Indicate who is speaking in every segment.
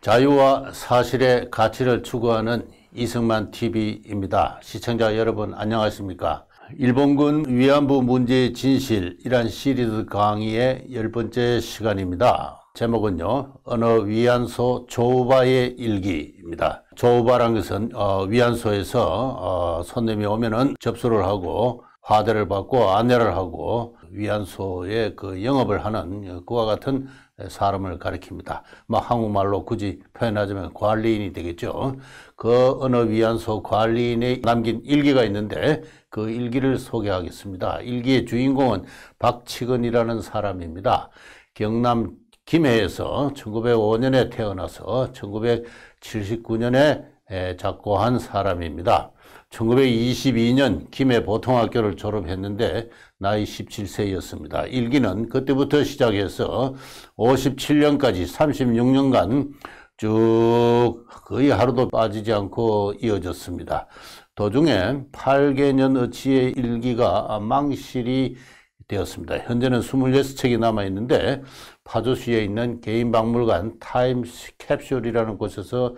Speaker 1: 자유와 사실의 가치를 추구하는 이승만 TV입니다. 시청자 여러분 안녕하십니까? 일본군 위안부 문제의 진실이란 시리즈 강의의 열 번째 시간입니다. 제목은요. 언어 위안소 조바의 우 일기입니다. 조바란 우 것은 어, 위안소에서 어, 손님이 오면은 접수를 하고 화대를 받고 안내를 하고 위안소에그 영업을 하는 어, 그와 같은 사람을 가리킵니다. 뭐 한국말로 굳이 표현하자면 관리인이 되겠죠. 그 언어 위안소 관리인이 남긴 일기가 있는데 그 일기를 소개하겠습니다. 일기의 주인공은 박치근이라는 사람입니다. 경남 김해에서 1905년에 태어나서 1979년에 작고한 사람입니다. 1922년 김해 보통학교를 졸업했는데 나이 17세였습니다. 일기는 그때부터 시작해서 57년까지 36년간 쭉 거의 하루도 빠지지 않고 이어졌습니다. 도중에 8개년 어치의 일기가 망실이 되었습니다. 현재는 26책이 남아있는데 파주시에 있는 개인 박물관 타임 캡슐이라는 곳에서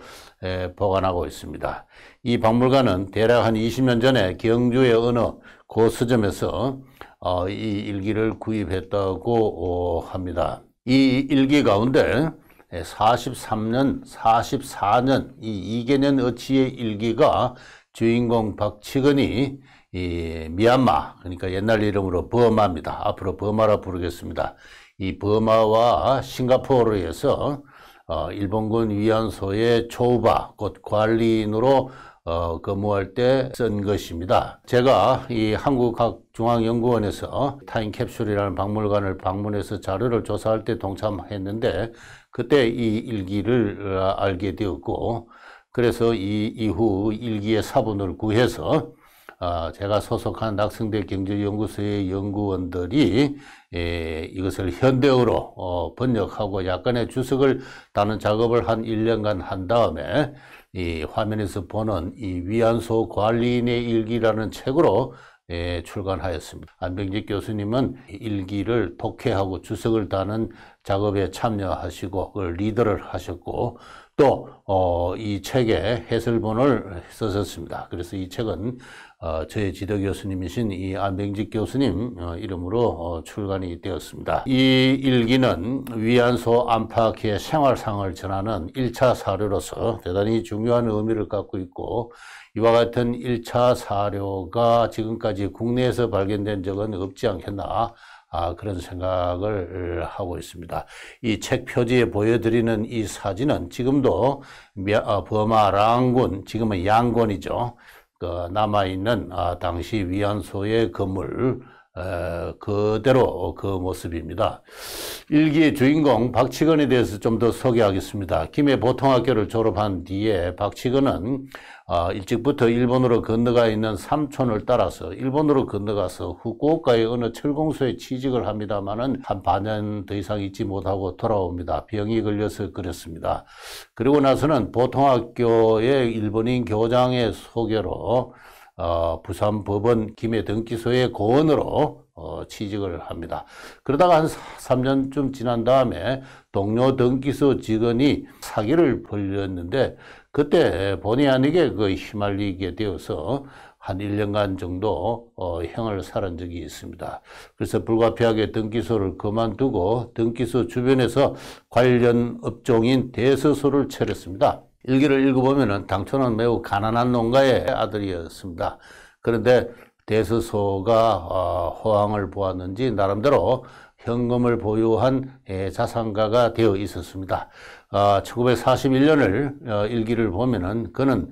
Speaker 1: 보관하고 있습니다. 이 박물관은 대략 한 20년 전에 경주의 어느 고서점에서 어, 이 일기를 구입했다고 어, 합니다. 이 일기 가운데 43년, 예, 44년 이 2개년 어치의 일기가 주인공 박치근이 이 미얀마 그러니까 옛날 이름으로 버마입니다. 앞으로 버마라 부르겠습니다. 이 버마와 싱가포르에서 어, 일본군 위안소의 초우바 곧 관리인으로 어, 근무할 때 쓴 것입니다. 제가 이 한국학중앙연구원에서 타임캡슐이라는 박물관을 방문해서 자료를 조사할 때 동참했는데 그때 이 일기를 어, 알게 되었고 그래서 이 이후 일기의 사본을 구해서 어, 제가 소속한 낙성대 경제연구소의 연구원들이 예, 이것을 현대어로 어, 번역하고 약간의 주석을 다는 작업을 한 1년간 한 다음에 이 화면에서 보는 이 위안소 관리인의 일기라는 책으로 예, 출간하였습니다. 안병직 교수님은 일기를 독해하고 주석을 다는 작업에 참여하시고 그걸 리더를 하셨고 또이 어, 책에 해설본을 썼었습니다. 그래서 이 책은 어, 저의 지도 교수님이신 이 안병직 교수님 어, 이름으로 어, 출간이 되었습니다. 이 일기는 위안소 안팎의 생활상을 전하는 1차 사료로서 대단히 중요한 의미를 갖고 있고 이와 같은 1차 사료가 지금까지 국내에서 발견된 적은 없지 않겠나 아, 그런 생각을 하고 있습니다. 이 책 표지에 보여드리는 이 사진은 지금도 범하 랑군, 지금은 양곤이죠. 그 남아있는 아, 당시 위안소의 건물 그대로 그 모습입니다. 일기의 주인공 박치건에 대해서 좀 더 소개하겠습니다. 김해 보통학교를 졸업한 뒤에 박치건은 아, 일찍부터 일본으로 건너가 있는 삼촌을 따라서 일본으로 건너가서 후쿠오카의 어느 철공소에 취직을 합니다만은 한 반년 더 이상 있지 못하고 돌아옵니다. 병이 걸려서 그랬습니다. 그리고 나서는 보통학교의 일본인 교장의 소개로 어, 부산법원 김해등기소의 고원으로 어, 취직을 합니다. 그러다가 한 3년쯤 지난 다음에 동료 등기소 직원이 사기를 벌였는데 그때 본의 아니게 그 휘말리게 되어서 한 1년간 정도 어, 형을 살은 적이 있습니다. 그래서 불가피하게 등기소를 그만두고 등기소 주변에서 관련 업종인 대서소를 차렸습니다. 일기를 읽어보면 당초는 매우 가난한 농가의 아들이었습니다. 그런데 대수소가 어, 호황을 보았는지 나름대로 현금을 보유한 자산가가 되어 있었습니다. 1941년을 어, 어, 일기를 보면은 그는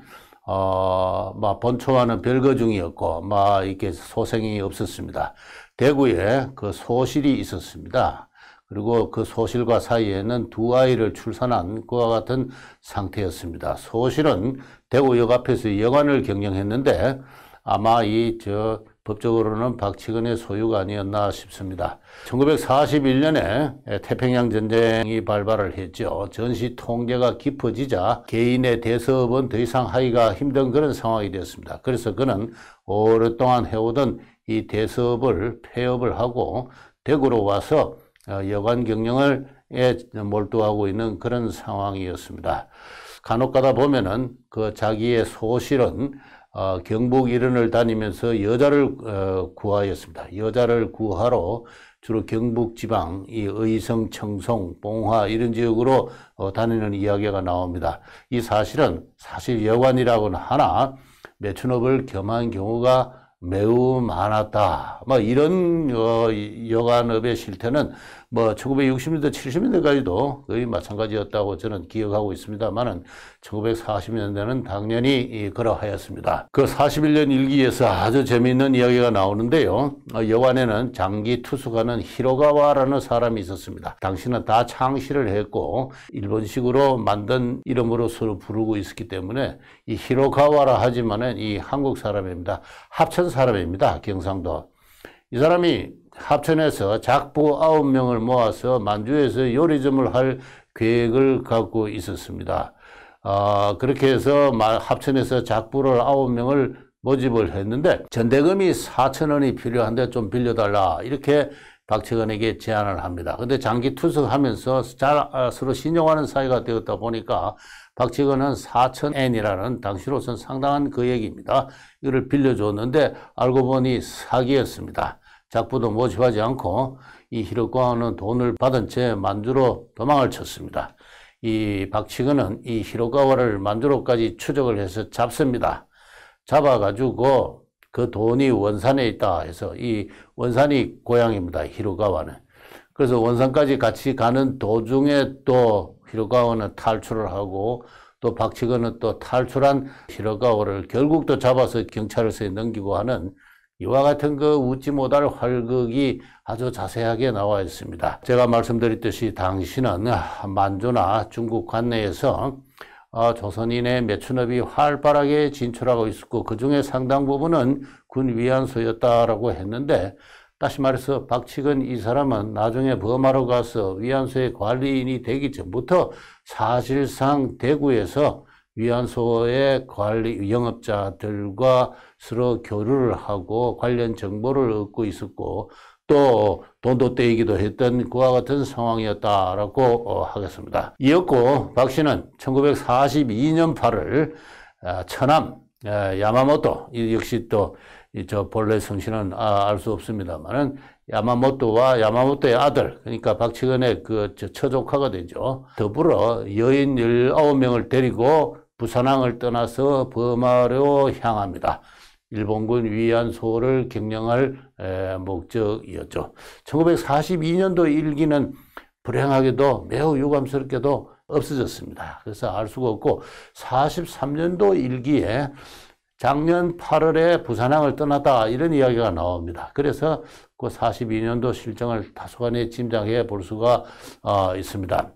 Speaker 1: 어, 막 본초와는 별거 중이었고, 막 이렇게 소생이 없었습니다. 대구에 그 소실이 있었습니다. 그리고 그 소실과 사이에는 두 아이를 출산한 그와 같은 상태였습니다. 소실은 대구역 앞에서 여관을 경영했는데 아마 이 저 법적으로는 박치근의 소유가 아니었나 싶습니다. 1941년에 태평양 전쟁이 발발을 했죠. 전시 통제가 깊어지자 개인의 대서업은 더 이상 하기가 힘든 그런 상황이 되었습니다. 그래서 그는 오랫동안 해오던 이 대서업을 폐업을 하고 대구로 와서 어, 여관 경영을 몰두하고 있는 그런 상황이었습니다. 간혹가다 보면은 그 자기의 소실은 어, 경북 일원을 다니면서 여자를 어, 구하였습니다. 여자를 구하러 주로 경북 지방, 이 의성, 청송, 봉화 이런 지역으로 다니는 이야기가 나옵니다. 이 사실은 사실 여관이라고는 하나 매춘업을 겸한 경우가 매우 많았다. 뭐 이런 여간업의 실태는 뭐 1960년대 70년대까지도 거의 마찬가지였다고 저는 기억하고 있습니다만은 1940년대는 당연히 그러하였습니다. 그 41년 일기에서 아주 재미있는 이야기가 나오는데요. 어, 여관에는 장기 투수가는 히로가와라는 사람이 있었습니다. 당신은다 창시를 했고 일본식으로 만든 이름으로 서로 부르고 있었기 때문에 이 히로가와라 하지만은 이 한국 사람입니다. 합천 사람입니다. 경상도. 이 사람이 합천에서 작부 9명을 모아서 만주에서 요리점을 할 계획을 갖고 있었습니다. 아, 그렇게 해서 합천에서 작부를 9명을 모집을 했는데 전대금이 4천원이 필요한데 좀 빌려달라 이렇게 박채근에게 제안을 합니다. 근데 장기 투석하면서 잘 아, 서로 신용하는 사이가 되었다 보니까 박채근은 4천엔이라는 당시로선 상당한 금액입니다. 이를 빌려줬는데 알고 보니 사기였습니다. 작부도 모집하지 않고 이 히로가와는 돈을 받은 채 만주로 도망을 쳤습니다. 이 박치근은 이 히로가와를 만주로까지 추적을 해서 잡습니다. 잡아가지고 그 돈이 원산에 있다 해서 이 원산이 고향입니다. 히로가와는. 그래서 원산까지 같이 가는 도중에 또 히로가와는 탈출을 하고 또 박치근은 또 탈출한 히로가와를 결국 또 잡아서 경찰서에 넘기고 하는 이와 같은 그 웃지 못할 활극이 아주 자세하게 나와 있습니다. 제가 말씀드렸듯이 당신은 만주나 중국 관내에서 어, 조선인의 매춘업이 활발하게 진출하고 있었고 그 중에 상당 부분은 군 위안소였다라고 했는데 다시 말해서 박칙은 이 사람은 나중에 범하러 가서 위안소의 관리인이 되기 전부터 사실상 대구에서 위안소의 관리 영업자들과 서로 교류를 하고 관련 정보를 얻고 있었고 또 돈도 떼이기도 했던 그와 같은 상황이었다라고 어, 하겠습니다. 이었고 박 씨는 1942년 8월 아, 천암 아, 야마모토 역시 또 저 본래 성씨는 아, 알수 없습니다만은 야마모토와 야마모토의 아들 그러니까 박치근의 그저 처조카가 되죠. 더불어 여인 19명을 데리고 부산항을 떠나서 버마로 향합니다. 일본군 위안 소를 경영할 목적이었죠. 1942년도 일기는 불행하게도 매우 유감스럽게도 없어졌습니다. 그래서 알 수가 없고 43년도 일기에 작년 8월에 부산항을 떠났다 이런 이야기가 나옵니다. 그래서 그 42년도 실정을 다소간에 짐작해 볼 수가 어, 있습니다.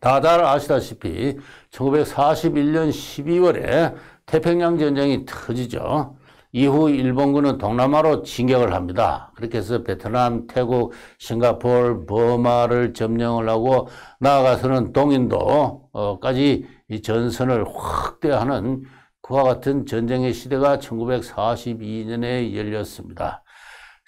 Speaker 1: 다 잘 아시다시피 1941년 12월에 태평양 전쟁이 터지죠. 이후 일본군은 동남아로 진격을 합니다. 그렇게 해서 베트남, 태국, 싱가폴, 버마를 점령을 하고 나아가서는 동인도까지 이 전선을 확대하는 그와 같은 전쟁의 시대가 1942년에 열렸습니다.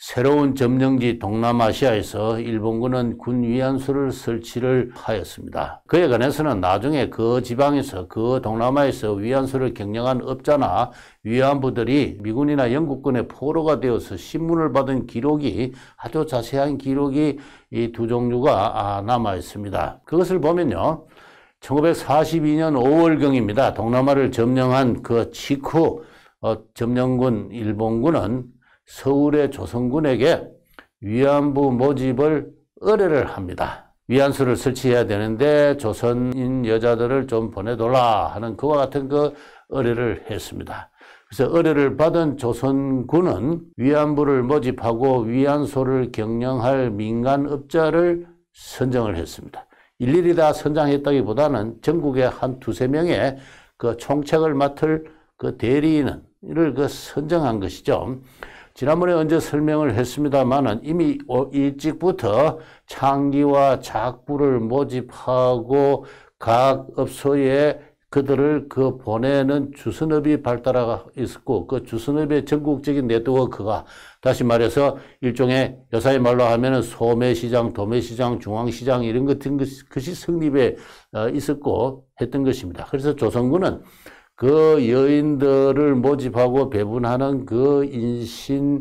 Speaker 1: 새로운 점령지 동남아시아에서 일본군은 군 위안소를 설치를 하였습니다. 그에 관해서는 나중에 그 지방에서 그 동남아에서 위안소를 경영한 업자나 위안부들이 미군이나 영국군의 포로가 되어서 신문을 받은 기록이 아주 자세한 기록이 이 두 종류가 아, 남아 있습니다. 그것을 보면요. 1942년 5월경입니다. 동남아를 점령한 그 직후 어, 점령군 일본군은 서울의 조선군에게 위안부 모집을 의뢰를 합니다. 위안소를 설치해야 되는데 조선인 여자들을 좀 보내돌라 하는 그와 같은 그 의뢰를 했습니다. 그래서 의뢰를 받은 조선군은 위안부를 모집하고 위안소를 경영할 민간업자를 선정을 했습니다. 일일이 다 선정했다기보다는 전국에 한 두세 명의 그 총책을 맡을 그 대리인을 그 선정한 것이죠. 지난번에 언제 설명을 했습니다만은 이미 어, 일찍부터 창기와 작부를 모집하고 각 업소에 그들을 그 보내는 주선업이 발달하고 있었고 그 주선업의 전국적인 네트워크가 다시 말해서 일종의 여사의 말로 하면은 소매시장, 도매시장, 중앙시장 이런 같은 것이, 것이 성립에 어, 있었고 했던 것입니다. 그래서 조선군은 그 여인들을 모집하고 배분하는 그 인신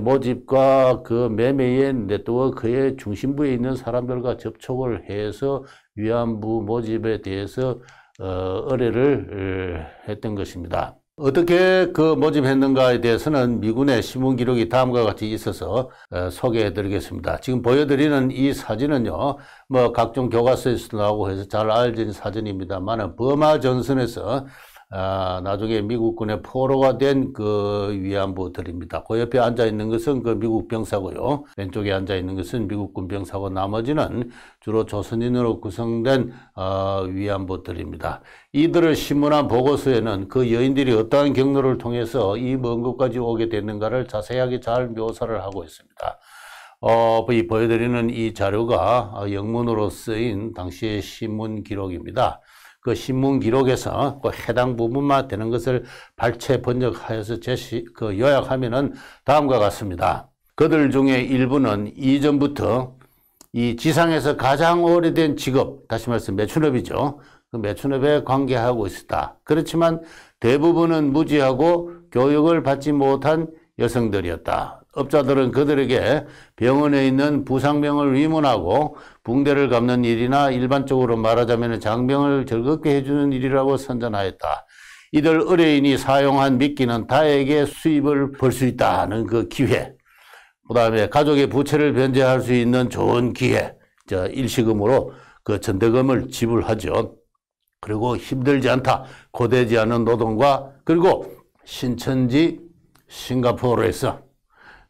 Speaker 1: 모집과 그 매매의 네트워크의 중심부에 있는 사람들과 접촉을 해서 위안부 모집에 대해서 어, 의뢰를 했던 것입니다. 어떻게 그 모집했는가에 대해서는 미군의 신문 기록이 다음과 같이 있어서 어, 소개해 드리겠습니다. 지금 보여드리는 이 사진은요, 뭐 각종 교과서에서 나오고 해서 잘 알려진 사진입니다만, 버마 전선에서 아, 나중에 미국군의 포로가 된 그 위안부들입니다. 그 옆에 앉아 있는 것은 그 미국 병사고요. 왼쪽에 앉아 있는 것은 미국군 병사고 나머지는 주로 조선인으로 구성된 어, 위안부들입니다. 이들을 신문한 보고서에는 그 여인들이 어떠한 경로를 통해서 이 먼 곳까지 오게 됐는가를 자세하게 잘 묘사를 하고 있습니다. 어, 보여드리는 이 자료가 영문으로 쓰인 당시의 신문 기록입니다. 그 신문 기록에서 그 해당 부분만 되는 것을 발췌 번역하여서 제시 그 요약하면은 다음과 같습니다. 그들 중에 일부는 이전부터 이 지상에서 가장 오래된 직업, 다시 말해서 매춘업이죠. 그 매춘업에 관계하고 있었다. 그렇지만 대부분은 무지하고 교육을 받지 못한 여성들이었다. 업자들은 그들에게 병원에 있는 부상병을 위문하고 붕대를 감는 일이나 일반적으로 말하자면 장병을 즐겁게 해주는 일이라고 선전하였다. 이들 의뢰인이 사용한 미끼는 다에게 수입을 벌 수 있다는 그 기회. 그 다음에 가족의 부채를 변제할 수 있는 좋은 기회. 저 일시금으로 그 전대금을 지불하죠. 그리고 힘들지 않다. 고되지 않은 노동과 그리고 신천지 싱가포르에서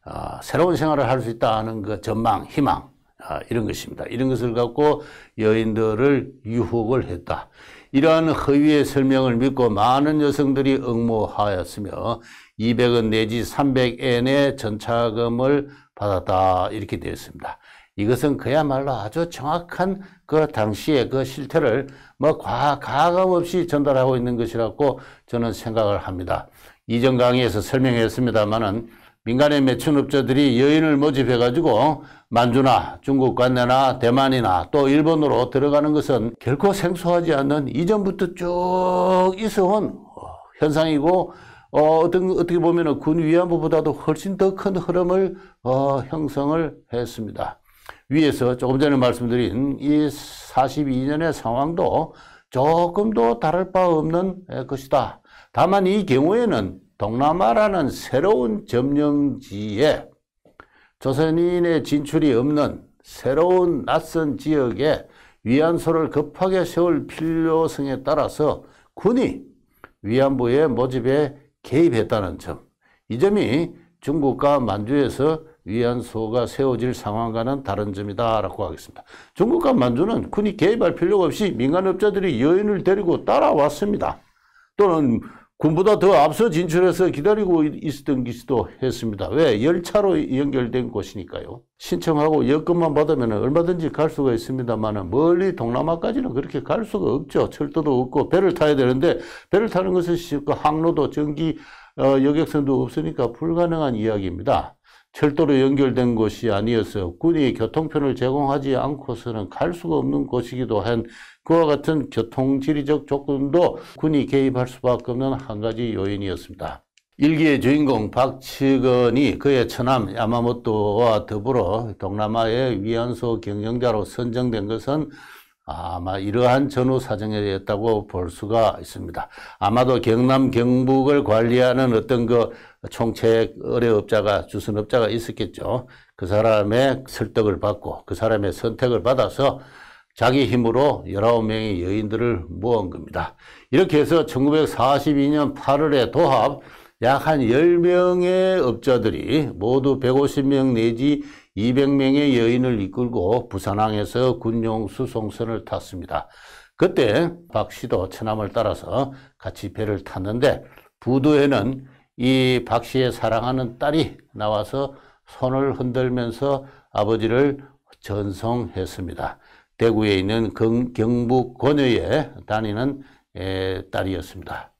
Speaker 1: 아, 새로운 생활을 할 수 있다 는그 전망, 희망 아, 이런 것입니다. 이런 것을 갖고 여인들을 유혹을 했다. 이러한 허위의 설명을 믿고 많은 여성들이 응모하였으며 200원 내지 300엔의 전차금을 받았다 이렇게 되어 습니다 이것은 그야말로 아주 정확한 그 당시의 그 실태를 뭐 과, 가감 없이 전달하고 있는 것이라고 저는 생각을 합니다. 이전 강의에서 설명했습니다만은 민간의 매춘업자들이 여인을 모집해가지고 만주나 중국 관내나 대만이나 또 일본으로 들어가는 것은 결코 생소하지 않는 이전부터 쭉 있어온 어, 현상이고 어, 어떤, 어떻게 보면 군 위안부보다도 훨씬 더 큰 흐름을 어, 형성을 했습니다. 위에서 조금 전에 말씀드린 이 42년의 상황도 조금도 다를 바 없는 것이다. 다만 이 경우에는 동남아라는 새로운 점령지에 조선인의 진출이 없는 새로운 낯선 지역에 위안소를 급하게 세울 필요성에 따라서 군이 위안부의 모집에 개입했다는 점. 이 점이 중국과 만주에서 위안소가 세워질 상황과는 다른 점이다라고 하겠습니다. 중국과 만주는 군이 개입할 필요가 없이 민간업자들이 여인을 데리고 따라왔습니다. 또는 군보다 더 앞서 진출해서 기다리고 있었던 기수도 했습니다. 왜? 열차로 연결된 곳이니까요. 신청하고 여권만 받으면 얼마든지 갈 수가 있습니다만 멀리 동남아까지는 그렇게 갈 수가 없죠. 철도도 없고 배를 타야 되는데 배를 타는 것은 쉽고 항로도 전기 어, 여객선도 없으니까 불가능한 이야기입니다. 철도로 연결된 곳이 아니어서 군이 교통편을 제공하지 않고서는 갈 수가 없는 곳이기도 한 그와 같은 교통지리적 조건도 군이 개입할 수밖에 없는 한 가지 요인이었습니다. 일기의 주인공 박치건이 그의 처남 야마모토와 더불어 동남아의 위안소 경영자로 선정된 것은 아마 이러한 전후 사정이었다고 볼 수가 있습니다. 아마도 경남 경북을 관리하는 어떤 그 총책 의뢰업자가 주선업자가 있었겠죠. 그 사람의 설득을 받고 그 사람의 선택을 받아서 자기 힘으로 19명의 여인들을 모은 겁니다. 이렇게 해서 1942년 8월에 도합 약 한 10명의 업자들이 모두 150명 내지 200명의 여인을 이끌고 부산항에서 군용 수송선을 탔습니다. 그때 박 씨도 처남을 따라서 같이 배를 탔는데 부두에는 이 박 씨의 사랑하는 딸이 나와서 손을 흔들면서 아버지를 전송했습니다. 대구에 있는 경, 북 권여에 다니는 딸이었습니다.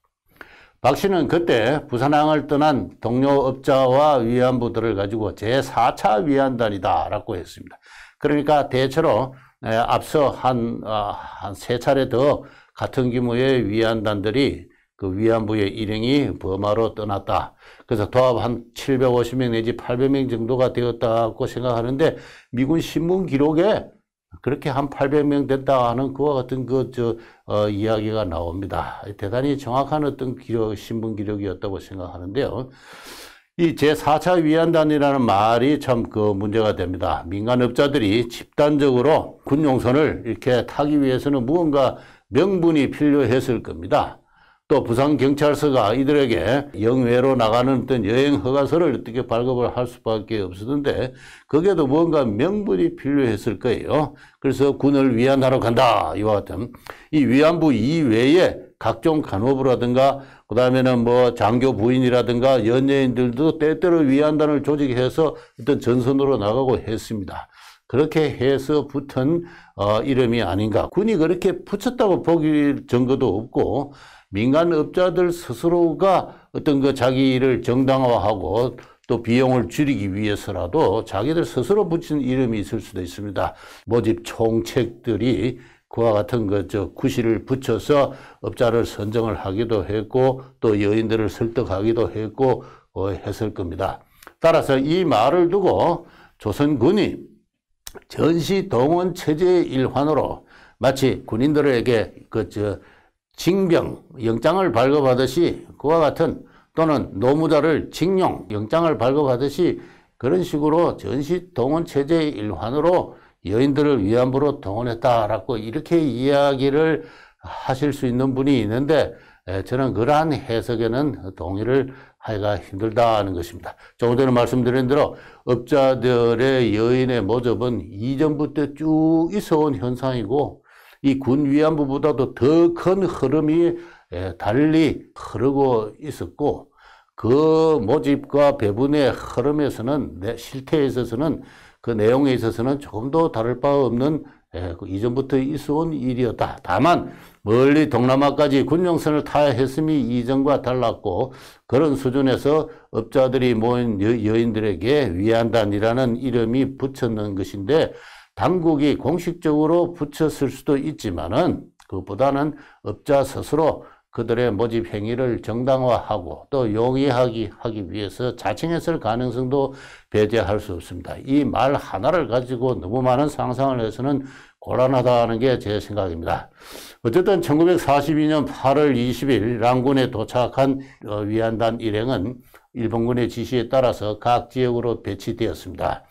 Speaker 1: 박 씨는 그때 부산항을 떠난 동료 업자와 위안부들을 가지고 제4차 위안단이다 라고 했습니다. 그러니까 대체로 앞서 한, 아, 한세 차례 더 같은 규모의 위안단들이 그 위안부의 일행이 버마로 떠났다. 그래서 도합 한 750명 내지 800명 정도가 되었다고 생각하는데 미군 신문 기록에 그렇게 한 800명 된다 하는 그와 같은 그, 저, 어, 이야기가 나옵니다. 대단히 정확한 어떤 기록, 신문 기록이었다고 생각하는데요. 이 제4차 위안단이라는 말이 참 그 문제가 됩니다. 민간업자들이 집단적으로 군용선을 이렇게 타기 위해서는 무언가 명분이 필요했을 겁니다. 또 부산경찰서가 이들에게 영외로 나가는 어떤 여행 허가서를 어떻게 발급을 할 수밖에 없었는데 거기에도 뭔가 명분이 필요했을 거예요. 그래서 군을 위안하러 간다 이와 같은 이 위안부 이외에 각종 간호부라든가 그 다음에는 뭐 장교 부인이라든가 연예인들도 때때로 위안단을 조직해서 어떤 전선으로 나가고 했습니다. 그렇게 해서 붙은 어, 이름이 아닌가. 군이 그렇게 붙였다고 보기 증거도 없고 민간업자들 스스로가 어떤 그자기 일을 정당화하고 또 비용을 줄이기 위해서라도 자기들 스스로 붙인 이름이 있을 수도 있습니다. 모집 총책들이 그와 같은 그저 구실을 붙여서 업자를 선정을 하기도 했고 또 여인들을 설득하기도 했고 어, 했을 겁니다. 따라서 이 말을 두고 조선군이 전시 동원 체제의 일환으로 마치 군인들에게 그저 징병 영장을 발급하듯이 그와 같은 또는 노무자를 징용 영장을 발급하듯이 그런 식으로 전시 동원 체제의 일환으로 여인들을 위안부로 동원했다라고 이렇게 이야기를 하실 수 있는 분이 있는데 저는 그러한 해석에는 동의를 하기가 힘들다는 것입니다. 조금 전에 말씀드린 대로 업자들의 여인의 모집은 이전부터 쭉 있어온 현상이고 이군 위안부보다도 더 큰 흐름이 예, 달리 흐르고 있었고 그 모집과 배분의 흐름에서는 실태에 있어서는 그 내용에 있어서는 조금 더 다를 바 없는 예, 그 이전부터 있어온 일이었다. 다만 멀리 동남아까지 군용선을 타야 했음이 이전과 달랐고 그런 수준에서 업자들이 모인 여, 여인들에게 위안단이라는 이름이 붙였는 것인데 당국이 공식적으로 붙였을 수도 있지만은 그보다는 업자 스스로 그들의 모집 행위를 정당화하고 또 용이하기 하기 위해서 자칭했을 가능성도 배제할 수 없습니다. 이 말 하나를 가지고 너무 많은 상상을 해서는 곤란하다는 게 제 생각입니다. 어쨌든 1942년 8월 20일 랑군에 도착한 어, 위안단 일행은 일본군의 지시에 따라서 각 지역으로 배치되었습니다.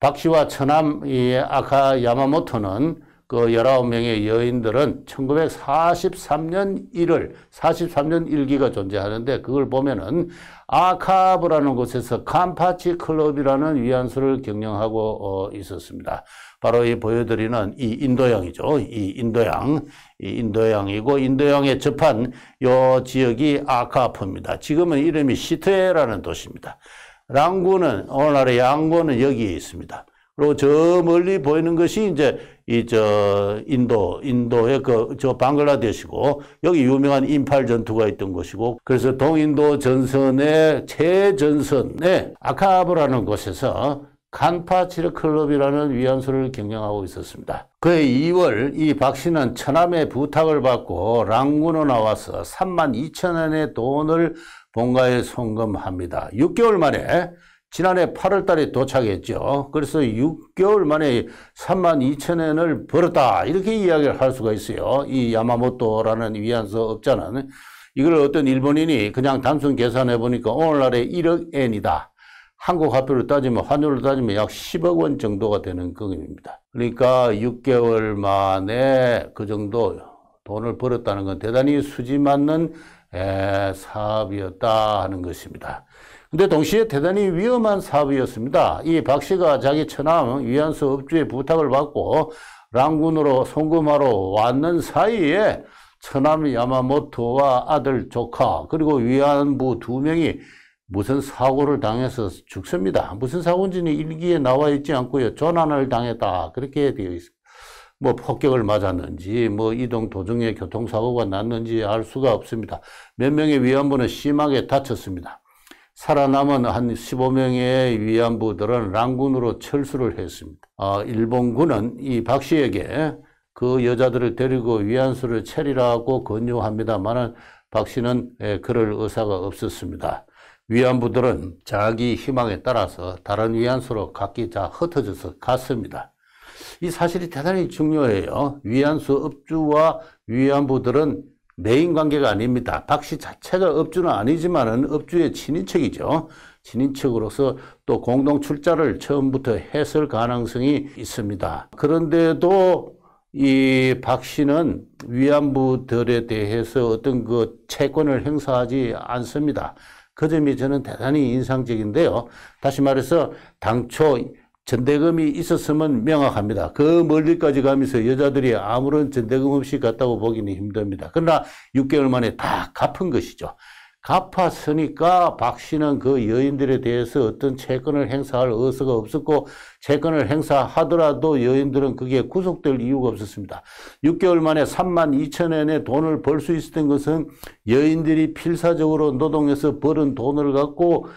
Speaker 1: 박씨와 처남 이 아카 야마모토는 그 19명의 여인들은 1943년 1월 43년 일기가 존재하는데 그걸 보면은 아카브라는 곳에서 캄파치 클럽이라는 위안소를 경영하고 어, 있었습니다. 바로 이 보여드리는 이 인도양이죠. 이 인도양, 이 인도양이고 인도양에 접한 요 지역이 아카프입니다. 지금은 이름이 시트에라는 도시입니다. 랑구는 오늘날의 양구는 여기에 있습니다. 그리고 저 멀리 보이는 것이 이제 이 저 인도 인도의 그 저 방글라데시고 여기 유명한 인팔 전투가 있던 곳이고 그래서 동인도 전선의 최전선의 아카브라는 곳에서 칸파치르 클럽이라는 위안소를 경영하고 있었습니다. 그해 2월 이 박씨는 천남의 부탁을 받고 랑군로 나와서 3만 2천 원의 돈을 본가에 송금합니다. 6개월 만에 지난해 8월 달에 도착했죠. 그래서 6개월 만에 3만 2천엔을 벌었다. 이렇게 이야기를 할 수가 있어요. 이 야마모토라는 위안서 업자는 이걸 어떤 일본인이 그냥 단순 계산해 보니까 오늘날에 1억 엔이다. 한국 화폐로 따지면 환율로 따지면 약 10억 원 정도가 되는 금액입니다. 그러니까 6개월 만에 그 정도 돈을 벌었다는 건 대단히 수지 맞는 예, 사업이었다 하는 것입니다. 근데 동시에 대단히 위험한 사업이었습니다. 이박 씨가 자기 처남 위안수 업주의 부탁을 받고 랑군으로 송금하러 왔는 사이에 처남 야마모토와 아들 조카 그리고 위안부 두 명이 무슨 사고를 당해서 죽습니다. 무슨 사고인지는 일기에 나와 있지 않고요. 조난을 당했다 그렇게 되어 있습니다. 뭐 폭격을 맞았는지 뭐 이동 도중에 교통사고가 났는지 알 수가 없습니다. 몇 명의 위안부는 심하게 다쳤습니다. 살아남은 한 15명의 위안부들은 랑군으로 철수를 했습니다. 아, 일본군은 이박 씨에게 그 여자들을 데리고 위안소를 차리라고 권유합니다만박 씨는 예, 그럴 의사가 없었습니다. 위안부들은 자기 희망에 따라서 다른 위안소로 각기 다 흩어져서 갔습니다. 이 사실이 대단히 중요해요. 위안수 업주와 위안부들은 내인 관계가 아닙니다. 박씨 자체가 업주는 아니지만은 업주의 친인척이죠. 친인척으로서 또 공동 출자를 처음부터 했을 가능성이 있습니다. 그런데도 이박 씨는 위안부들에 대해서 어떤 그 채권을 행사하지 않습니다. 그 점이 저는 대단히 인상적인데요. 다시 말해서 당초 전대금이 있었으면 명확합니다. 그 멀리까지 가면서 여자들이 아무런 전대금 없이 갔다고 보기는 힘듭니다. 그러나 6개월 만에 다 갚은 것이죠. 갚았으니까 박 씨는 그 여인들에 대해서 어떤 채권을 행사할 의사가 없었고 채권을 행사하더라도 여인들은 그게 구속될 이유가 없었습니다. 6개월 만에 3만 2천 원의 돈을 벌 수 있었던 것은 여인들이 필사적으로 노동해서 벌은 돈을 갖고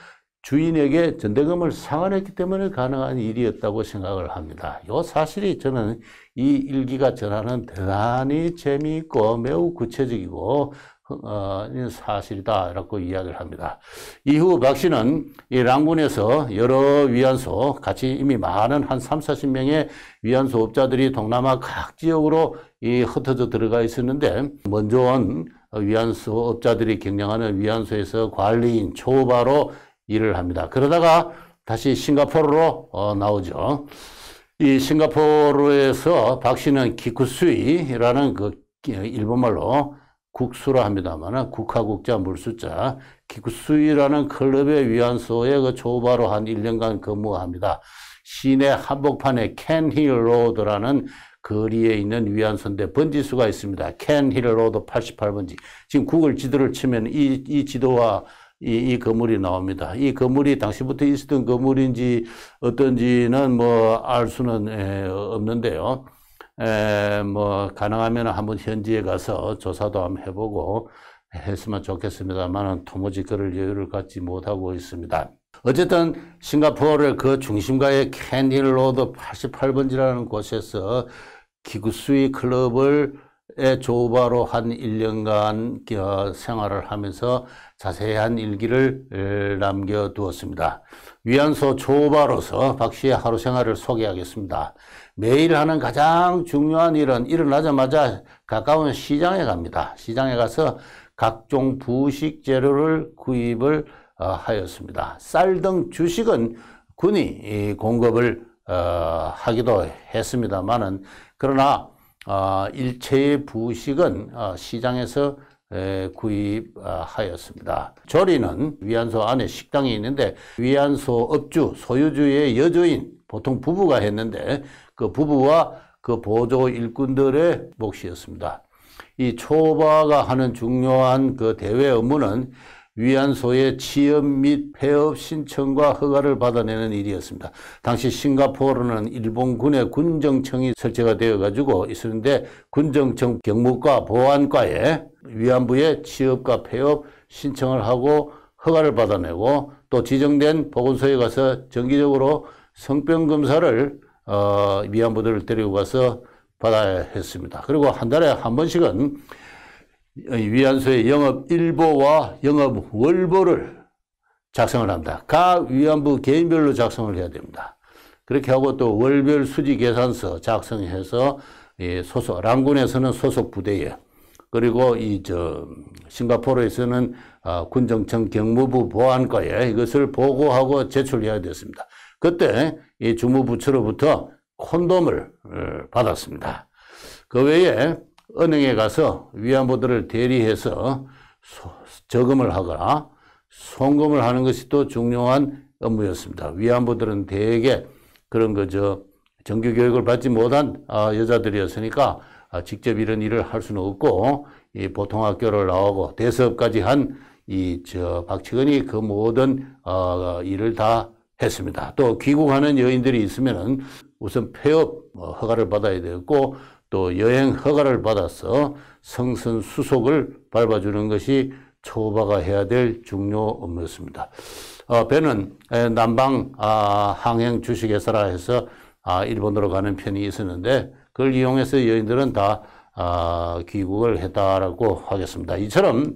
Speaker 1: 주인에게 전대금을 상환했기 때문에 가능한 일이었다고 생각을 합니다. 이 사실이 저는 이 일기가 전하는 대단히 재미있고 매우 구체적이고 어, 사실이다라고 이야기를 합니다. 이후 박 씨는 이 랑군에서 여러 위안소, 같이 이미 많은 한 3, 40명의 위안소업자들이 동남아 각 지역으로 이 흩어져 들어가 있었는데 먼저 온 위안소업자들이 경영하는 위안소에서 관리인 초바로 일을 합니다. 그러다가 다시 싱가포르로 어, 나오죠. 이 싱가포르에서 박 씨는 기쿠수이라는 그 일본말로 국수라 합니다만 국화국자 물수자 기쿠수이라는 클럽의 위안소에 그 조바로 한 1년간 근무합니다. 시내 한복판에 캔힐 로드라는 거리에 있는 위안소인데 번지수가 있습니다. 캔 힐 로드 88번지. 지금 구글 지도를 치면 이, 이 지도와 이, 이 건물이 나옵니다. 이 건물이 당시부터 있었던 건물인지 어떤지는 뭐 알 수는 에, 예, 없는데요. 에, 예, 뭐 가능하면 한번 현지에 가서 조사도 한번 해보고 했으면 좋겠습니다만은 도무지 그럴 여유를 갖지 못하고 있습니다. 어쨌든 싱가포르의 그 중심가의 캔힐 로드 88번지라는 곳에서 기구수위 클럽을 조바로 한 1년간 어, 생활을 하면서 자세한 일기를 남겨두었습니다. 위안소 초바로서박 씨의 하루 생활을 소개하겠습니다. 매일 하는 가장 중요한 일은 일어나자마자 가까운 시장에 갑니다. 시장에 가서 각종 부식 재료를 구입을 어, 하였습니다. 쌀 등 주식은 군이 공급을 어, 하기도 했습니다만은 그러나 어, 일체의 부식은 시장에서 구입하였습니다. 조리는 위안소 안에 식당이 있는데 위안소 업주, 소유주의 여조인 보통 부부가 했는데 그 부부와 그 보조 일꾼들의 몫이었습니다. 이 초바가 하는 중요한 그 대외 업무는 위안소의 취업 및 폐업 신청과 허가를 받아내는 일이었습니다. 당시 싱가포르는 일본군의 군정청이 설치가 되어 가지고 있었는데 군정청 경무과 보안과에 위안부에 취업과 폐업 신청을 하고 허가를 받아내고 또 지정된 보건소에 가서 정기적으로 성병 검사를 어, 위안부들을 데리고 가서 받아야 했습니다. 그리고 한 달에 한 번씩은 위안소의 영업 일보와 영업 월보를 작성을 합니다. 각 위안부 개인별로 작성을 해야 됩니다. 그렇게 하고 또 월별 수지 계산서 작성해서 예, 소속 랑군에서는 소속 부대에 그리고 이 저 싱가포르에서는 아, 군정청 경무부 보안과에 이것을 보고하고 제출해야 됐습니다. 그때 이 주무부처로부터 콘돔을 어, 받았습니다. 그 외에 은행에 가서 위안부들을 대리해서 저금을 하거나 송금을 하는 것이 또 중요한 업무였습니다. 위안부들은 대개 그런 거저 정규 교육을 받지 못한 아, 여자들이었으니까 아, 직접 이런 일을 할 수는 없고 이 보통 학교를 나오고 대수업까지 한 이 저 박치근이 그 모든 어 일을 다 했습니다. 또 귀국하는 여인들이 있으면은 우선 폐업 어, 허가를 받아야 되었고 또 여행 허가를 받아서 성선 수속을 밟아주는 것이 초바가 해야 될 중요 업무였습니다. 어, 배는 남방 아, 항행 주식회사라 해서 아, 일본으로 가는 편이 있었는데 그걸 이용해서 여인들은 다 아, 귀국을 했다라고 하겠습니다. 이처럼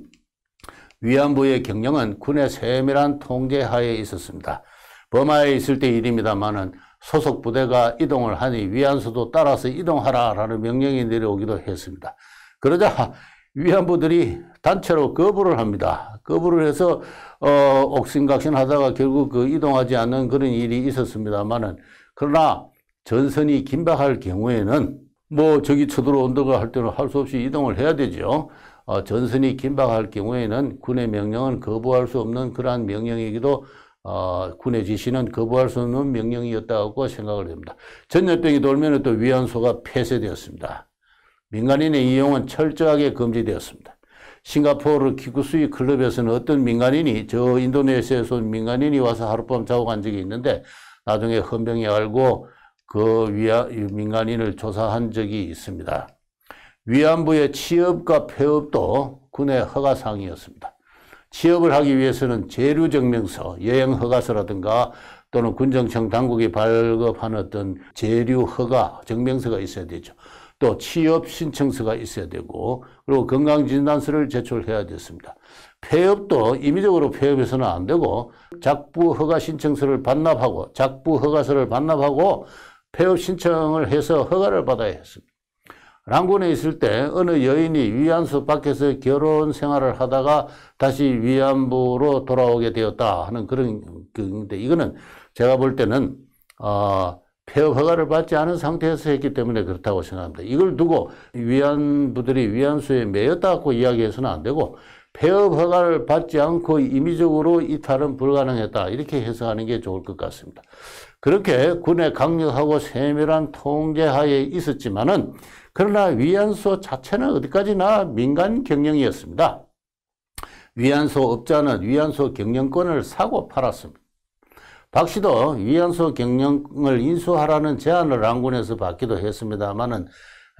Speaker 1: 위안부의 경영은 군의 세밀한 통제 하에 있었습니다. 범하에 있을 때 일입니다만은 소속 부대가 이동을 하니 위안소도 따라서 이동하라라는 명령이 내려오기도 했습니다. 그러자 위안부들이 단체로 거부를 합니다. 거부를 해서 어, 옥신각신 하다가 결국 그 이동하지 않는 그런 일이 있었습니다만은 그러나 전선이 긴박할 경우에는 뭐 저기 쳐들어온다고 할 때는 할 수 없이 이동을 해야 되죠. 어, 전선이 긴박할 경우에는 군의 명령은 거부할 수 없는 그러한 명령이기도 어, 군의 지시는 거부할 수 없는 명령이었다고 생각을 합니다. 전염병이 돌면 또 위안소가 폐쇄되었습니다. 민간인의 이용은 철저하게 금지되었습니다. 싱가포르 키구스의 클럽에서는 어떤 민간인이 저 인도네시아에서 온 민간인이 와서 하룻밤 자고 간 적이 있는데 나중에 헌병이 알고 그 위하, 민간인을 조사한 적이 있습니다. 위안부의 취업과 폐업도 군의 허가상이었습니다 취업을 하기 위해서는 재류증명서, 여행허가서라든가 또는 군정청 당국이 발급하는 어떤 재류허가, 증명서가 있어야 되죠. 또 취업신청서가 있어야 되고 그리고 건강진단서를 제출해야 됐습니다. 폐업도 임의적으로 폐업해서는 안 되고 작부허가신청서를 반납하고 작부허가서를 반납하고 폐업 신청을 해서 허가를 받아야 했습니다. 랑군에 있을 때 어느 여인이 위안소 밖에서 결혼 생활을 하다가 다시 위안부로 돌아오게 되었다 하는 그런 경인데 이거는 제가 볼 때는 어, 폐업 허가를 받지 않은 상태에서 했기 때문에 그렇다고 생각합니다. 이걸 두고 위안부들이 위안소에 매였다고 이야기해서는 안 되고 폐업 허가를 받지 않고 임의적으로 이탈은 불가능했다 이렇게 해석하는 게 좋을 것 같습니다. 그렇게 군의 강력하고 세밀한 통제하에 있었지만은 그러나 위안소 자체는 어디까지나 민간 경영이었습니다. 위안소 업자는 위안소 경영권을 사고 팔았습니다. 박 씨도 위안소 경영을 인수하라는 제안을 안군에서 받기도 했습니다만은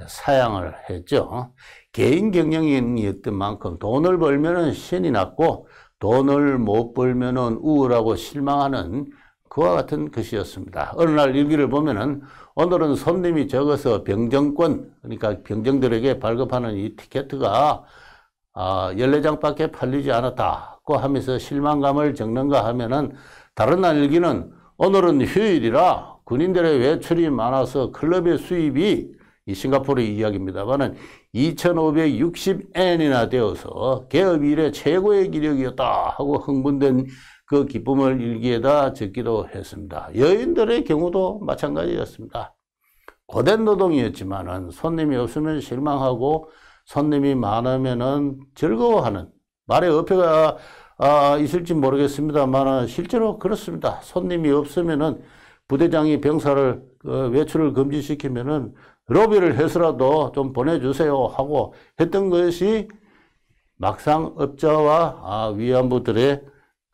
Speaker 1: 사양을 했죠. 개인 경영인이었던 만큼 돈을 벌면 신이 났고 돈을 못벌면 우울하고 실망하는 그와 같은 것이었습니다. 어느 날 일기를 보면은 오늘은 손님이 적어서 병정권, 그러니까 병정들에게 발급하는 이 티켓트가 아, 14장밖에 팔리지 않았다고 하면서 실망감을 적는가 하면은 다른 날 일기는 오늘은 휴일이라 군인들의 외출이 많아서 클럽의 수입이 이 싱가포르 이야기입니다만은 2560엔이나 되어서 개업 이래 최고의 기력이었다 하고 흥분된 그 기쁨을 일기에다 적기도 했습니다. 여인들의 경우도 마찬가지였습니다. 고된 노동이었지만은 손님이 없으면 실망하고 손님이 많으면은 즐거워하는 말의 어폐가 아, 있을지 모르겠습니다만 실제로 그렇습니다. 손님이 없으면은 부대장이 병사를 그 외출을 금지시키면은 로비를 해서라도 좀 보내주세요 하고 했던 것이 막상 업자와 아, 위안부들의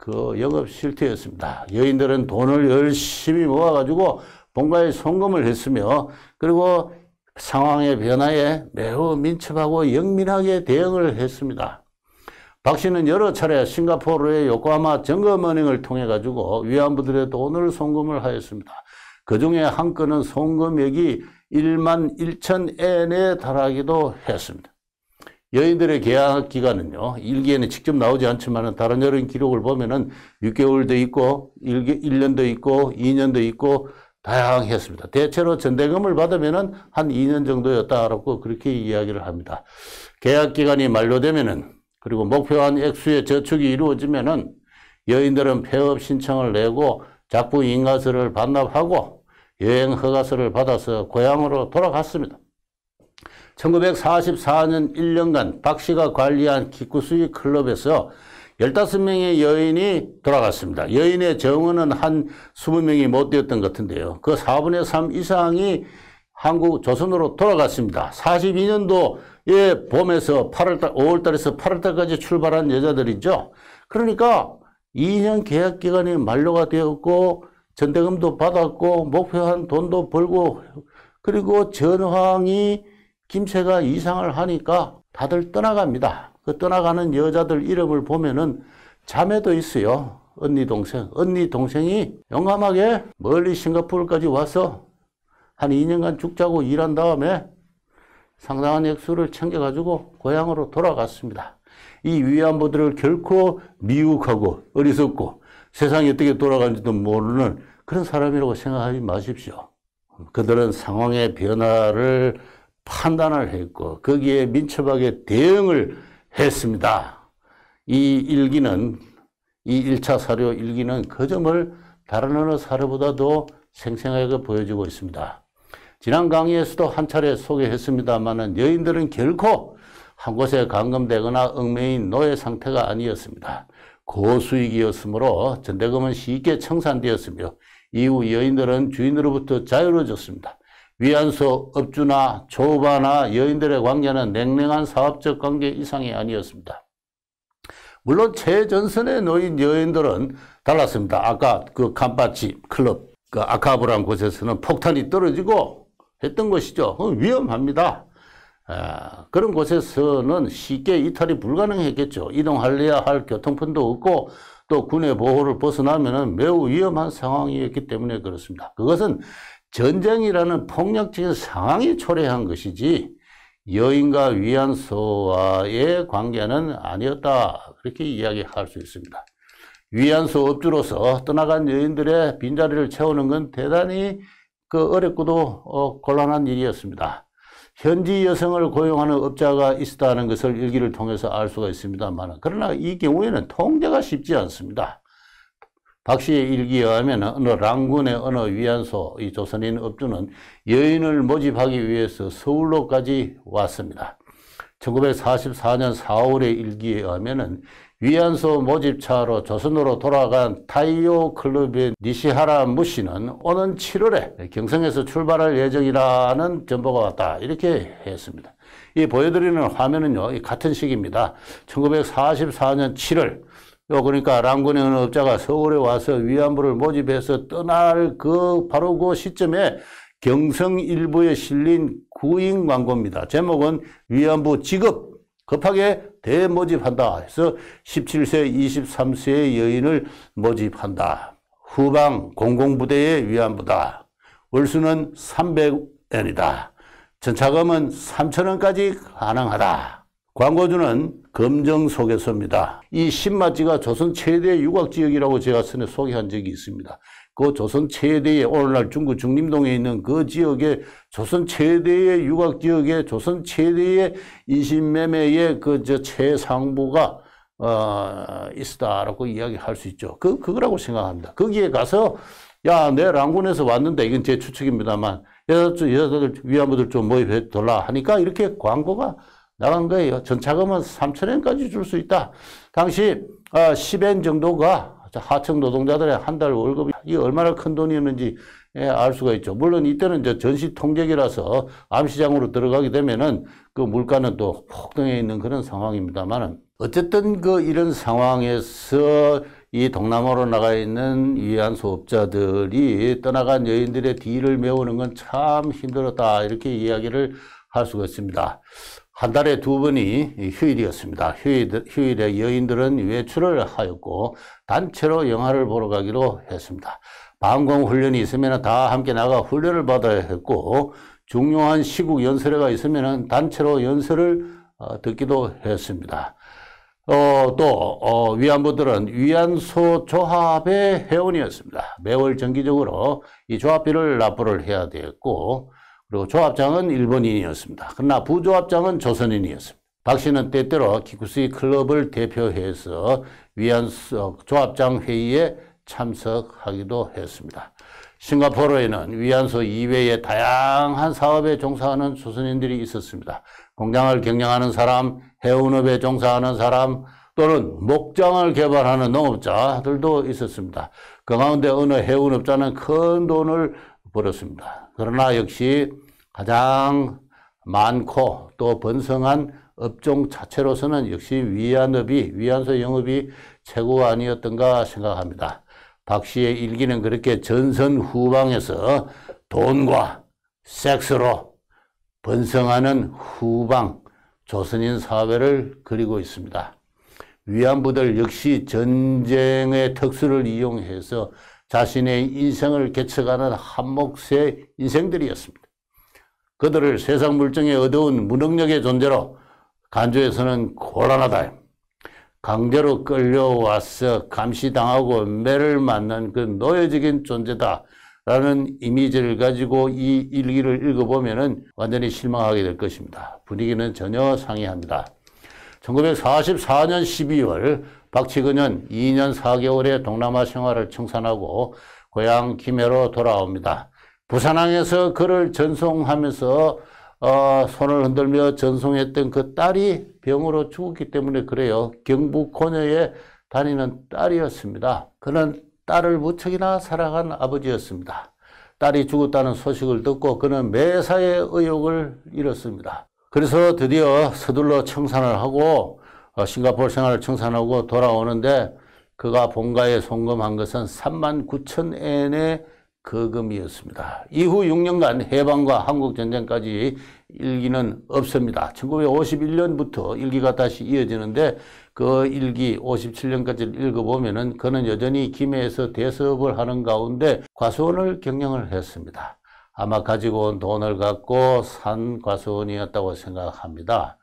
Speaker 1: 그 영업 실태였습니다. 여인들은 돈을 열심히 모아가지고 본가에 송금을 했으며 그리고 상황의 변화에 매우 민첩하고 영민하게 대응을 했습니다. 박 씨는 여러 차례 싱가포르의 요코하마 점검은닝을 통해 가지고 위안부들의 돈을 송금을 하였습니다. 그 중에 한 건은 송금액이 1만 1천 엔에 달하기도 했습니다. 여인들의 계약 기간은요, 일기에는 직접 나오지 않지만 다른 여인 기록을 보면은 6개월도 있고, 1년도 있고, 2년도 있고, 다양했습니다. 대체로 전대금을 받으면은 한 2년 정도였다라고 그렇게 이야기를 합니다. 계약 기간이 만료되면은 그리고 목표한 액수의 저축이 이루어지면은 여인들은 폐업 신청을 내고 작부 인가서를 반납하고 여행 허가서를 받아서 고향으로 돌아갔습니다. 1944년 1년간 박 씨가 관리한 기쿠스위 클럽에서 15명의 여인이 돌아갔습니다. 여인의 정원은 한 20명이 못 되었던 것 같은데요. 그 4분의 3 이상이 한국 조선으로 돌아갔습니다. 42년도에 봄에서 8월달, 5월달에서 8월달까지 출발한 여자들이죠. 그러니까 2년 계약 기간이 만료가 되었고 전대금도 받았고 목표한 돈도 벌고 그리고 전황이 김새가 이상을 하니까 다들 떠나갑니다. 그 떠나가는 여자들 이름을 보면은 자매도 있어요. 언니 동생. 언니 동생이 용감하게 멀리 싱가포르까지 와서 한 2년간 죽자고 일한 다음에 상당한 액수를 챙겨가지고 고향으로 돌아갔습니다. 이 위안부들을 결코 미혹하고 어리석고 세상이 어떻게 돌아가는지도 모르는 그런 사람이라고 생각하지 마십시오. 그들은 상황의 변화를 판단을 했고 거기에 민첩하게 대응을 했습니다. 이 일기는 이 1차 사료 일기는 그 점을 다른 어느 사료보다도 생생하게 보여주고 있습니다. 지난 강의에서도 한 차례 소개했습니다만 여인들은 결코 한 곳에 감금되거나 얽매인 노예 상태가 아니었습니다. 고수익이었으므로 전대금은 쉽게 청산되었으며 이후 여인들은 주인으로부터 자유로워졌습니다. 위안소, 업주나 조바나 여인들의 관계는 냉랭한 사업적 관계 이상이 아니었습니다. 물론 최전선에 놓인 여인들은 달랐습니다. 아까 그 캄파치 클럽, 그 아카브란 곳에서는 폭탄이 떨어지고 했던 것이죠. 위험합니다. 아, 그런 곳에서는 쉽게 이탈이 불가능했겠죠. 이동할래야 할 교통편도 없고 또 군의 보호를 벗어나면 매우 위험한 상황이었기 때문에 그렇습니다. 그것은 전쟁이라는 폭력적인 상황이 초래한 것이지 여인과 위안소와의 관계는 아니었다. 그렇게 이야기할 수 있습니다. 위안소 업주로서 떠나간 여인들의 빈자리를 채우는 건 대단히 그 어렵고도 어, 곤란한 일이었습니다. 현지 여성을 고용하는 업자가 있었다는 것을 일기를 통해서 알 수가 있습니다만 그러나 이 경우에는 통제가 쉽지 않습니다. 박씨의 일기에 의하면 어느 랑군의 어느 위안소 이 조선인 업주는 여인을 모집하기 위해서 서울로까지 왔습니다. 1944년 4월의 일기에 의하면 위안소 모집차로 조선으로 돌아간 타이오 클럽의 니시하라 무씨는 오는 7월에 경성에서 출발할 예정이라는 전보가 왔다 이렇게 했습니다. 이 보여드리는 화면은요 같은 시기입니다. 1944년 7월 그러니까 랑군의 은업자가 서울에 와서 위안부를 모집해서 떠날 그 바로 그 시점에 경성일보에 실린 구인 광고입니다. 제목은 위안부 직업 급하게 대모집한다 해서 17세, 23세의 여인을 모집한다. 후방 공공부대의 위안부다. 월수는 300엔이다. 전차금은 3천원까지 가능하다. 광고주는 검정 속에서입니다. 이 신마지가 조선 최대 의 유곽지역이라고 제가 전에 소개한 적이 있습니다. 그 조선 최대의 오늘날 중구 중림동에 있는 그 지역에 조선 최대의 유곽지역에 조선 최대의 인신매매의 그 저 최상부가 어, 있다라고 이야기할 수 있죠. 그, 그거라고 생각합니다. 거기에 가서, 야, 내 랑군에서 왔는데, 이건 제 추측입니다만, 여자, 여자들, 위안부들 좀모이해 돌라 하니까 이렇게 광고가 나간 거예요. 전차금은 3천엔까지 줄 수 있다. 당시 10엔 아, 정도가 하청 노동자들의 한 달 월급이 얼마나 큰 돈이었는지 예, 알 수가 있죠. 물론 이때는 전시 통제기라서 암시장으로 들어가게 되면은 그 물가는 또 폭등해 있는 그런 상황입니다만은 어쨌든 그 이런 상황에서 이 동남아로 나가 있는 위안 소업자들이 떠나간 여인들의 뒤를 메우는 건 참 힘들었다 이렇게 이야기를 할 수가 있습니다. 한 달에 두 번이 휴일이었습니다. 휴일, 휴일에 여인들은 외출을 하였고 단체로 영화를 보러 가기로 했습니다. 방공 훈련이 있으면 다 함께 나가 훈련을 받아야 했고 중요한 시국 연설회가 있으면 단체로 연설을 어, 듣기도 했습니다. 어, 또 어, 위안부들은 위안소 조합의 회원이었습니다. 매월 정기적으로 이 조합비를 납부를 해야 되었고 그리고 조합장은 일본인이었습니다. 그러나 부조합장은 조선인이었습니다. 박 씨는 때때로 기쿠스이 클럽을 대표해서 위안 어, 조합장 회의에 참석하기도 했습니다. 싱가포르에는 위안소 이외에 다양한 사업에 종사하는 조선인들이 있었습니다. 공장을 경영하는 사람, 해운업에 종사하는 사람, 또는 목장을 개발하는 농업자들도 있었습니다. 그 가운데 어느 해운업자는 큰 돈을 벌었습니다. 그러나 역시 가장 많고 또 번성한 업종 자체로서는 역시 위안업이, 위안소 영업이 최고 아니었던가 생각합니다. 박 씨의 일기는 그렇게 전선 후방에서 돈과 섹스로 번성하는 후방, 조선인 사회를 그리고 있습니다. 위안부들 역시 전쟁의 특수를 이용해서 자신의 인생을 개척하는 한몫의 인생들이었습니다. 그들을 세상 물정에 어두운 무능력의 존재로 간주해서는 곤란하다. 강제로 끌려와서 감시당하고 매를 맞는 그 노예적인 존재다. 라는 이미지를 가지고 이 일기를 읽어보면 완전히 실망하게 될 것입니다. 분위기는 전혀 상이합니다. 1944년 12월 박치근은 2년 4개월의 동남아 생활을 청산하고 고향 김해로 돌아옵니다. 부산항에서 그를 전송하면서 어, 손을 흔들며 전송했던 그 딸이 병으로 죽었기 때문에 그래요. 경북 고녀에 다니는 딸이었습니다. 그는 딸을 무척이나 사랑한 아버지였습니다. 딸이 죽었다는 소식을 듣고 그는 매사에 의욕을 잃었습니다. 그래서 드디어 서둘러 청산을 하고 어, 싱가포르 생활을 청산하고 돌아오는데 그가 본가에 송금한 것은 3만 9천 엔의 거금이었습니다. 이후 6년간 해방과 한국전쟁까지 일기는 없습니다. 1951년부터 일기가 다시 이어지는데 그 일기 57년까지 읽어보면 은 그는 여전히 김해에서 대섭을 하는 가운데 과수원을 경영을 했습니다. 아마 가지고 온 돈을 갖고 산 과수원이었다고 생각합니다.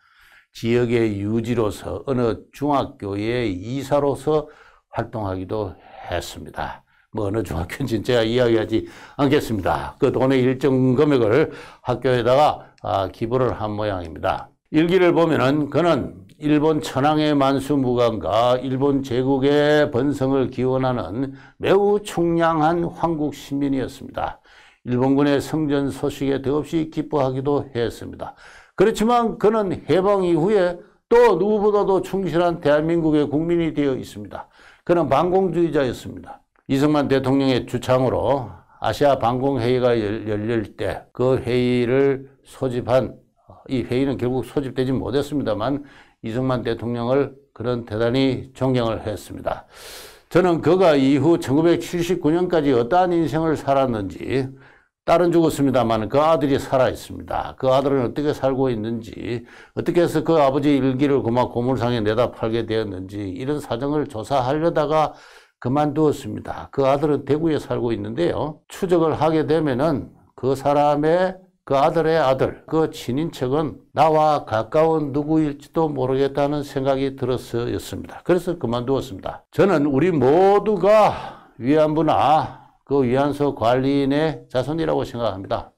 Speaker 1: 지역의 유지로서 어느 중학교의 이사로서 활동하기도 했습니다. 뭐 어느 중학교인지 제가 이야기하지 않겠습니다. 그 돈의 일정 금액을 학교에다가 아, 기부를 한 모양입니다. 일기를 보면은 그는 일본 천황의 만수무강과 일본 제국의 번성을 기원하는 매우 충량한 황국 시민이었습니다. 일본군의 성전 소식에 더없이 기뻐하기도 했습니다. 그렇지만 그는 해방 이후에 또 누구보다도 충실한 대한민국의 국민이 되어 있습니다. 그는 반공주의자였습니다. 이승만 대통령의 주창으로 아시아 방공회의가 열릴 때 그 회의를 소집한 이 회의는 결국 소집되지 못했습니다만 이승만 대통령을 그런 대단히 존경을 했습니다. 저는 그가 이후 1979년까지 어떠한 인생을 살았는지 딸은 죽었습니다만 그 아들이 살아있습니다. 그 아들은 어떻게 살고 있는지 어떻게 해서 그 아버지 일기를 고마 고물상에 내다 팔게 되었는지 이런 사정을 조사하려다가 그만두었습니다. 그 아들은 대구에 살고 있는데요. 추적을 하게 되면은 그 사람의 그 아들의 아들, 그 친인척은 나와 가까운 누구일지도 모르겠다는 생각이 들었었습니다. 그래서 그만두었습니다. 저는 우리 모두가 위안부나 그 위안소 관리인의 자손이라고 생각합니다.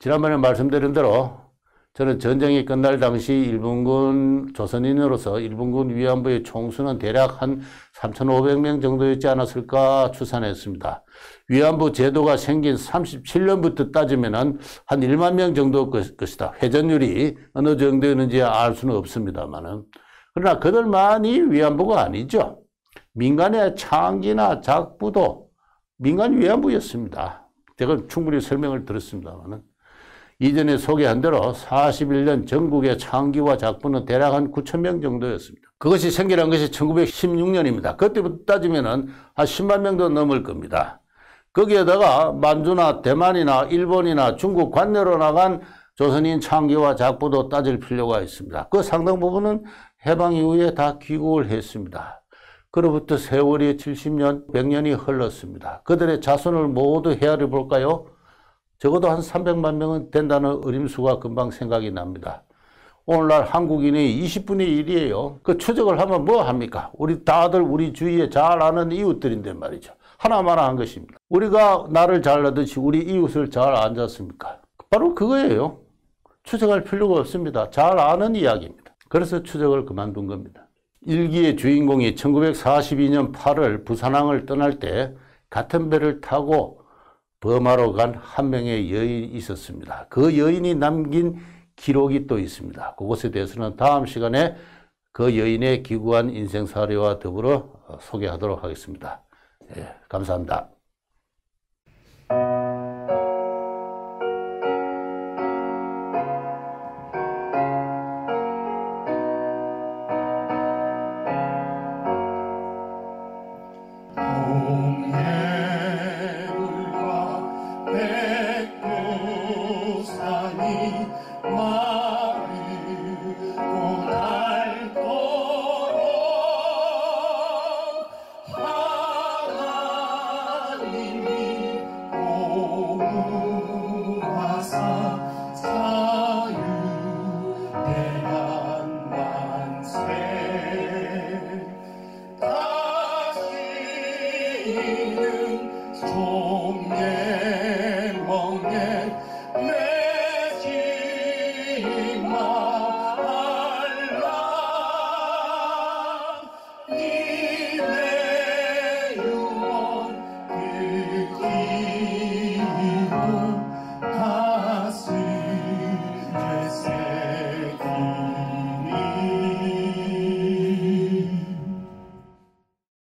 Speaker 1: 지난번에 말씀드린 대로 저는 전쟁이 끝날 당시 일본군 조선인으로서 일본군 위안부의 총수는 대략 한 3,500명 정도였지 않았을까 추산했습니다. 위안부 제도가 생긴 37년부터 따지면 한 1만 명 정도일 것이다. 회전율이 어느 정도였는지 알 수는 없습니다만은. 그러나 그들만이 위안부가 아니죠. 민간의 창기나 작부도 민간 위안부였습니다. 제가 충분히 설명을 들었습니다만은. 이전에 소개한 대로 41년 전국의 창기와 작부는 대략 한 9천 명 정도였습니다. 그것이 생겨난 것이 1916년입니다. 그때부터 따지면 한 10만 명도 넘을 겁니다. 거기에다가 만주나 대만이나 일본이나 중국 관내로 나간 조선인 창기와 작부도 따질 필요가 있습니다. 그 상당 부분은 해방 이후에 다 귀국을 했습니다. 그로부터 세월이 70년, 100년이 흘렀습니다. 그들의 자손을 모두 헤아려 볼까요? 적어도 한 300만 명은 된다는 어림수가 금방 생각이 납니다. 오늘날 한국인이 20분의 1이에요. 그 추적을 하면 뭐 합니까? 우리 다들 우리 주위에 잘 아는 이웃들인데 말이죠. 하나마나 한 것입니다. 우리가 나를 잘라듯이 우리 이웃을 잘 안잤습니까? 바로 그거예요. 추적할 필요가 없습니다. 잘 아는 이야기입니다. 그래서 추적을 그만둔 겁니다. 일기의 주인공이 1942년 8월 부산항을 떠날 때 같은 배를 타고 버마로 간 한 명의 여인이 있었습니다. 그 여인이 남긴 기록이 또 있습니다. 그것에 대해서는 다음 시간에 그 여인의 기구한 인생 사례와 더불어 소개하도록 하겠습니다. 예, 감사합니다.